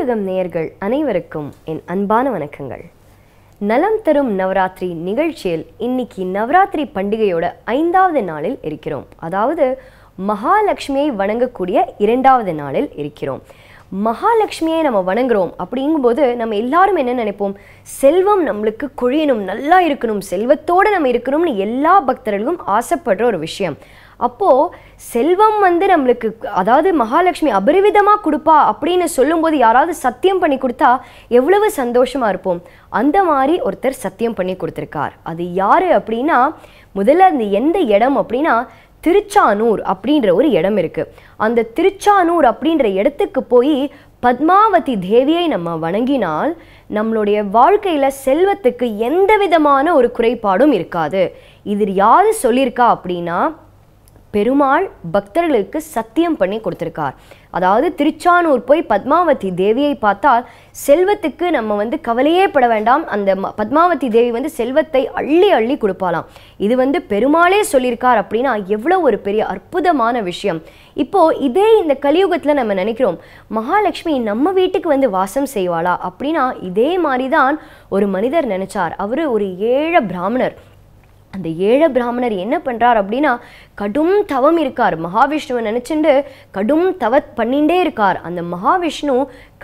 ஆன்மீகம் நேயர்கள் அனைவருக்கும் என் அன்பான வணக்கங்கள் நலம் தரும் நவராத்திரி நிகழ்ச்சியில் இன்னைக்கு நவராத்திரி பண்டிகையோட ஐந்தாவது நாளில் இருக்கிறோம் அதாவது மகாலட்சுமியை வணங்கக்கூடிய இரண்டாவது நாளில் இருக்கிறோம் மகாலட்சுமியை நம்ம வணங்குறோம் அப்படிங்கும்போது நம்ம எல்லாரும் என்ன நினைப்போம் செல்வம் நம்மளுக்கு குழியணும் நல்லா இருக்கணும் செல்வத்தோடு நம்ம இருக்கணும்னு எல்லா பக்தர்களுக்கும் ஆசைப்படுற ஒரு விஷயம் அப்போது செல்வம் வந்து நம்மளுக்கு அதாவது மகாலட்சுமி அபரிவிதமாக கொடுப்பா அப்படின்னு சொல்லும்போது யாராவது சத்தியம் பண்ணி கொடுத்தா எவ்வளவு சந்தோஷமாக இருப்போம் அந்த மாதிரி ஒருத்தர் சத்தியம் பண்ணி கொடுத்துருக்கார் அது யார் அப்படின்னா முதல்ல அந்த எந்த இடம் அப்படின்னா திருச்சானூர் அப்படின்ற ஒரு இடம் இருக்குது அந்த திருச்சானூர் அப்படின்ற இடத்துக்கு போய் பத்மாவதி தேவியை நம்ம வணங்கினால் நம்மளுடைய வாழ்க்கையில் செல்வத்துக்கு எந்த விதமான ஒரு குறைபாடும் இருக்காது இது யார் சொல்லியிருக்கா அப்படின்னா பெருமாள் பக்தர்களுக்கு சத்தியம் பண்ணி கொடுத்துருக்கார் அதாவது திருச்சானூர் போய் பத்மாவதி தேவியை பார்த்தால் செல்வத்துக்கு நம்ம வந்து கவலையே பட வேண்டாம் அந்த பத்மாவதி தேவி வந்து செல்வத்தை அள்ளி அள்ளி கொடுப்பாலாம் இது வந்து பெருமாளே சொல்லியிருக்கார் அப்படின்னா எவ்வளோ ஒரு பெரிய அற்புதமான விஷயம் இப்போது இதே இந்த கலியுகத்தில் நம்ம நினைக்கிறோம் மகாலட்சுமி நம்ம வீட்டுக்கு வந்து வாசம் செய்வாளா அப்படின்னா இதே மாதிரி தான் ஒரு மனிதர் நினைச்சார் அவர் ஒரு ஏழை பிராமணர் அந்த ஏழ பிராமணர் என்ன பண்ணுறார் அப்படின்னா கடும் தவம் இருக்கார் மகாவிஷ்ணுவை நினச்சிண்டு கடும் தவத் பண்ணிகிட்டே இருக்கார் அந்த மகாவிஷ்ணு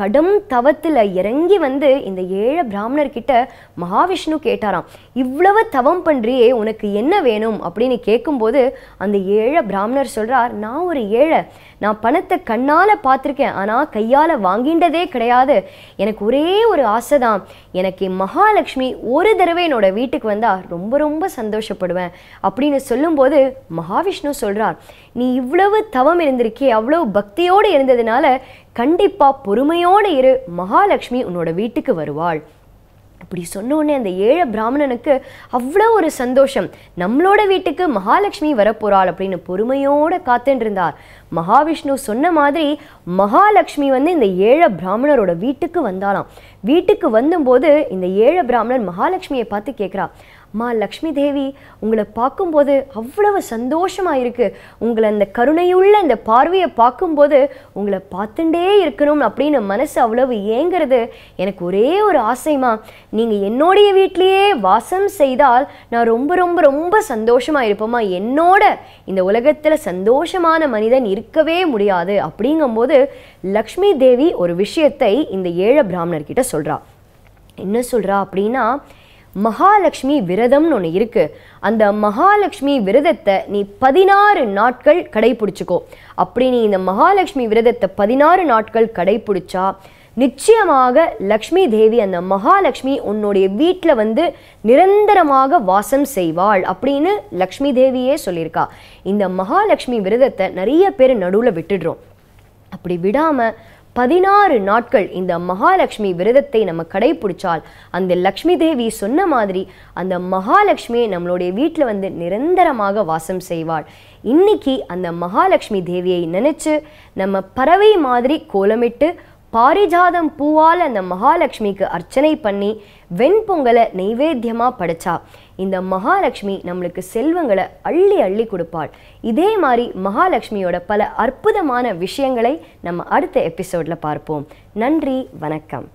கடும் தவத்தில் இறங்கி வந்து இந்த பிராமணர் பிராமணர்கிட்ட மகாவிஷ்ணு கேட்டாராம் இவ்வளவு தவம் பண்ணுறியே உனக்கு என்ன வேணும் அப்படின்னு கேட்கும்போது அந்த ஏழ பிராமணர் சொல்கிறார் நான் ஒரு ஏழை நான் பணத்தை கண்ணால் பார்த்துருக்கேன் ஆனால் கையால் வாங்கின்றதே கிடையாது எனக்கு ஒரே ஒரு ஆசை தான் எனக்கு மகாலட்சுமி ஒரு தடவை என்னோட வீட்டுக்கு வந்தால் ரொம்ப ரொம்ப சந்தோஷம் சந்தோஷப்படுவேன் அப்படின்னு சொல்லும்போது மகாவிஷ்ணு சொல்கிறார் நீ இவ்வளவு தவம் இருந்திருக்கே அவ்வளவு பக்தியோடு இருந்ததுனால கண்டிப்பாக பொறுமையோடு இரு மகாலட்சுமி உன்னோட வீட்டுக்கு வருவாள் சொன்ன சொன்னோடனே அந்த ஏழை பிராமணனுக்கு அவ்வளோ ஒரு சந்தோஷம் நம்மளோட வீட்டுக்கு மகாலட்சுமி வரப்போகிறாள் அப்படின்னு பொறுமையோடு காத்துருந்தார் மகாவிஷ்ணு சொன்ன மாதிரி மகாலட்சுமி வந்து இந்த ஏழை பிராமணரோட வீட்டுக்கு வந்தாலாம் வீட்டுக்கு வந்தும்போது இந்த ஏழை பிராமணன் மகாலட்சுமியை பார்த்து கேட்குறா மா லக்ஷ்மி தேவி உங்களை பார்க்கும்போது அவ்வளவு சந்தோஷமாக இருக்குது உங்களை அந்த கருணையுள்ள அந்த பார்வையை பார்க்கும்போது உங்களை பார்த்துட்டே இருக்கணும் அப்படின்னு மனசு அவ்வளவு ஏங்கிறது எனக்கு ஒரே ஒரு ஆசைமா நீங்கள் என்னுடைய வீட்டிலேயே வாசம் செய்தால் நான் ரொம்ப ரொம்ப ரொம்ப சந்தோஷமாக இருப்போமா என்னோட இந்த உலகத்தில் சந்தோஷமான மனிதன் இருக்கவே முடியாது அப்படிங்கும்போது லக்ஷ்மி தேவி ஒரு விஷயத்தை இந்த ஏழை பிராமணர்கிட்ட சொல்கிறா என்ன சொல்கிறா அப்படின்னா மகாலட்சுமி விரதம்னு ஒன்று இருக்குது அந்த மகாலட்சுமி விரதத்தை நீ பதினாறு நாட்கள் கடைபிடிச்சிக்கோ அப்படி நீ இந்த மகாலட்சுமி விரதத்தை பதினாறு நாட்கள் கடைபிடிச்சா நிச்சயமாக லக்ஷ்மி தேவி அந்த மகாலட்சுமி உன்னுடைய வீட்டில் வந்து நிரந்தரமாக வாசம் செய்வாள் அப்படின்னு லக்ஷ்மி தேவியே சொல்லியிருக்கா இந்த மகாலட்சுமி விரதத்தை நிறைய பேர் நடுவில் விட்டுடுறோம் அப்படி விடாமல் பதினாறு நாட்கள் இந்த மகாலட்சுமி விரதத்தை நம்ம கடைபிடிச்சால் அந்த லக்ஷ்மி தேவி சொன்ன மாதிரி அந்த மகாலட்சுமியை நம்மளுடைய வீட்டில் வந்து நிரந்தரமாக வாசம் செய்வாள் இன்னைக்கு அந்த மகாலட்சுமி தேவியை நினைச்சு நம்ம பறவை மாதிரி கோலமிட்டு பாரிஜாதம் பூவால் அந்த மகாலட்சுமிக்கு அர்ச்சனை பண்ணி வெண்பொங்கலை நெய்வேத்தியமாக படைச்சா இந்த மகாலட்சுமி நம்மளுக்கு செல்வங்களை அள்ளி அள்ளி கொடுப்பாள் இதே மாதிரி மகாலட்சுமியோட பல அற்புதமான விஷயங்களை நம்ம அடுத்த எபிசோடில் பார்ப்போம் நன்றி வணக்கம்